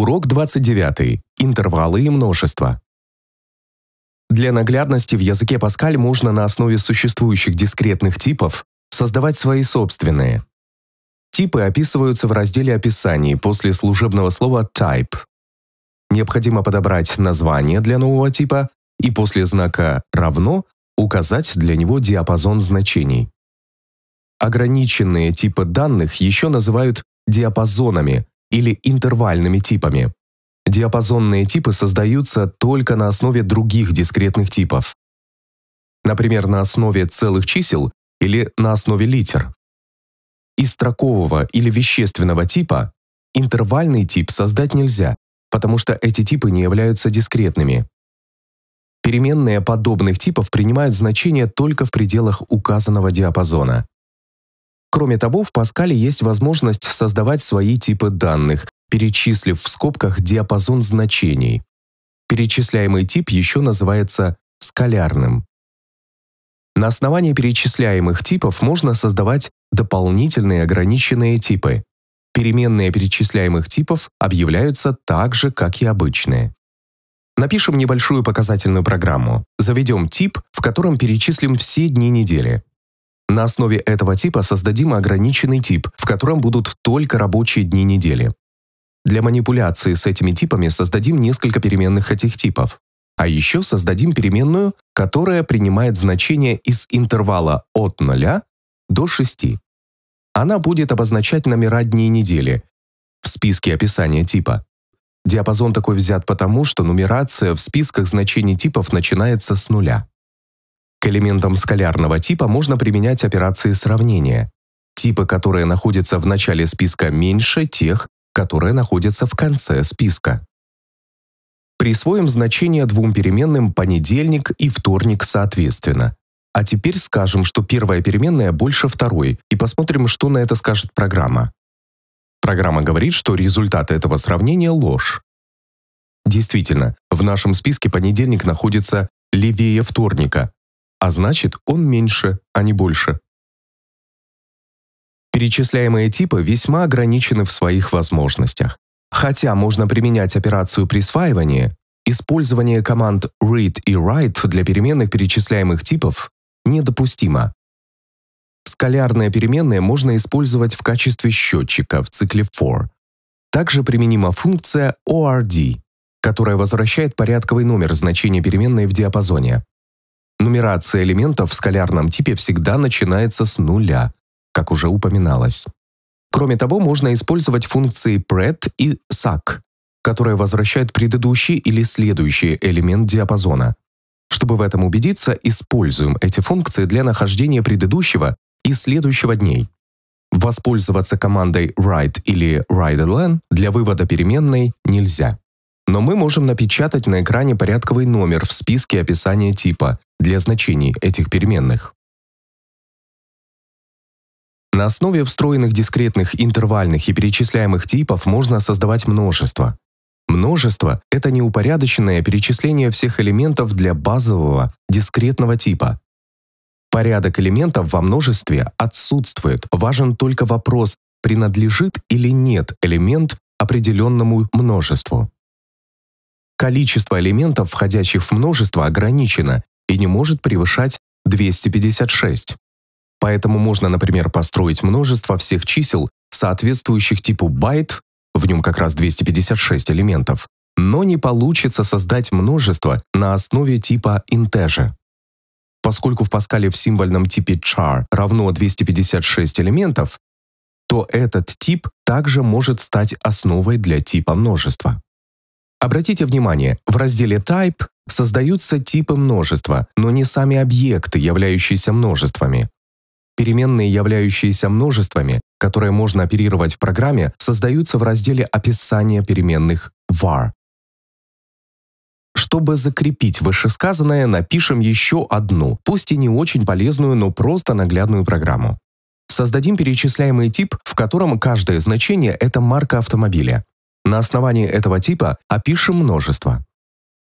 Урок 29. Интервалы и множество. Для наглядности в языке Паскаль можно на основе существующих дискретных типов создавать свои собственные. Типы описываются в разделе описаний после служебного слова type. Необходимо подобрать название для нового типа и после знака «равно» указать для него диапазон значений. Ограниченные типы данных еще называют диапазонами, или интервальными типами. Диапазонные типы создаются только на основе других дискретных типов. Например, на основе целых чисел или на основе литер. Из строкового или вещественного типа интервальный тип создать нельзя, потому что эти типы не являются дискретными. Переменные подобных типов принимают значение только в пределах указанного диапазона. Кроме того, в Паскале есть возможность создавать свои типы данных, перечислив в скобках диапазон значений. Перечисляемый тип еще называется скалярным. На основании перечисляемых типов можно создавать дополнительные ограниченные типы. Переменные перечисляемых типов объявляются так же, как и обычные. Напишем небольшую показательную программу. Заведем тип, в котором перечислим все дни недели. На основе этого типа создадим ограниченный тип, в котором будут только рабочие дни недели. Для манипуляции с этими типами создадим несколько переменных этих типов. А еще создадим переменную, которая принимает значение из интервала от 0 до 6. Она будет обозначать номера дней недели в списке описания типа. Диапазон такой взят потому, что нумерация в списках значений типов начинается с нуля. К элементам скалярного типа можно применять операции сравнения. Типы, которые находятся в начале списка, меньше тех, которые находятся в конце списка. Присвоим значение двум переменным понедельник и вторник соответственно. А теперь скажем, что первая переменная больше второй, и посмотрим, что на это скажет программа. Программа говорит, что результат этого сравнения – ложь. Действительно, в нашем списке понедельник находится левее вторника, а значит он меньше, а не больше. Перечисляемые типы весьма ограничены в своих возможностях. Хотя можно применять операцию присваивания, использование команд read и write для переменных перечисляемых типов недопустимо. Скалярные переменные можно использовать в качестве счетчика в цикле for. Также применима функция ORD, которая возвращает порядковый номер значения переменной в диапазоне. Нумерация элементов в скалярном типе всегда начинается с нуля, как уже упоминалось. Кроме того, можно использовать функции pret и sac, которые возвращают предыдущий или следующий элемент диапазона. Чтобы в этом убедиться, используем эти функции для нахождения предыдущего и следующего дней. Воспользоваться командой write или writeLn для вывода переменной нельзя. Но мы можем напечатать на экране порядковый номер в списке описания типа для значений этих переменных. На основе встроенных дискретных, интервальных и перечисляемых типов можно создавать множество. Множество — это неупорядоченное перечисление всех элементов для базового, дискретного типа. Порядок элементов во множестве отсутствует, важен только вопрос, принадлежит или нет элемент определенному множеству. Количество элементов, входящих в множество, ограничено и не может превышать 256. Поэтому можно, например, построить множество всех чисел, соответствующих типу байт, в нем как раз 256 элементов, но не получится создать множество на основе типа интежа. Поскольку в Паскале в символьном типе char равно 256 элементов, то этот тип также может стать основой для типа множества. Обратите внимание, в разделе «Type» создаются типы множества, но не сами объекты, являющиеся множествами. Переменные, являющиеся множествами, которые можно оперировать в программе, создаются в разделе «Описание переменных» var. Чтобы закрепить вышесказанное, напишем еще одну, пусть и не очень полезную, но просто наглядную программу. Создадим перечисляемый тип, в котором каждое значение – это марка автомобиля. На основании этого типа опишем множество.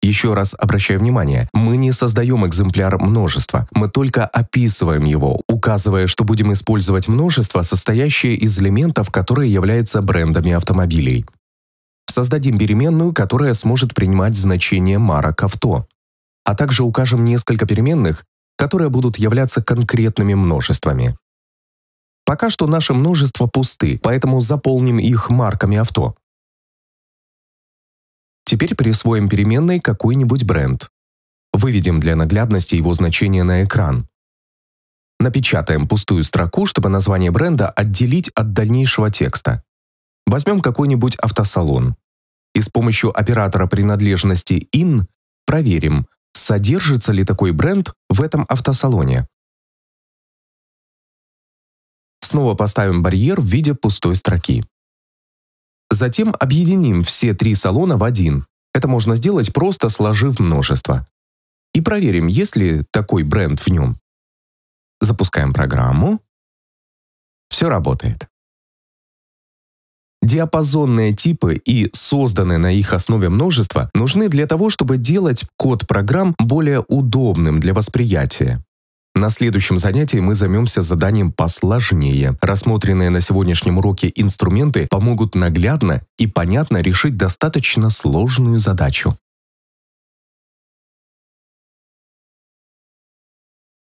Еще раз обращаю внимание, мы не создаем экземпляр множества, мы только описываем его, указывая, что будем использовать множество, состоящее из элементов, которые являются брендами автомобилей. Создадим переменную, которая сможет принимать значение марок авто. А также укажем несколько переменных, которые будут являться конкретными множествами. Пока что наши множества пусты, поэтому заполним их марками авто. Теперь присвоим переменной какой-нибудь бренд. Выведем для наглядности его значение на экран. Напечатаем пустую строку, чтобы название бренда отделить от дальнейшего текста. Возьмем какой-нибудь автосалон. И с помощью оператора принадлежности in проверим, содержится ли такой бренд в этом автосалоне. Снова поставим барьер в виде пустой строки. Затем объединим все три салона в один. Это можно сделать просто сложив множество. И проверим, есть ли такой бренд в нем. Запускаем программу. Все работает. Диапазонные типы и созданные на их основе множества нужны для того, чтобы делать код программ более удобным для восприятия. На следующем занятии мы займемся заданием посложнее. Рассмотренные на сегодняшнем уроке инструменты помогут наглядно и понятно решить достаточно сложную задачу.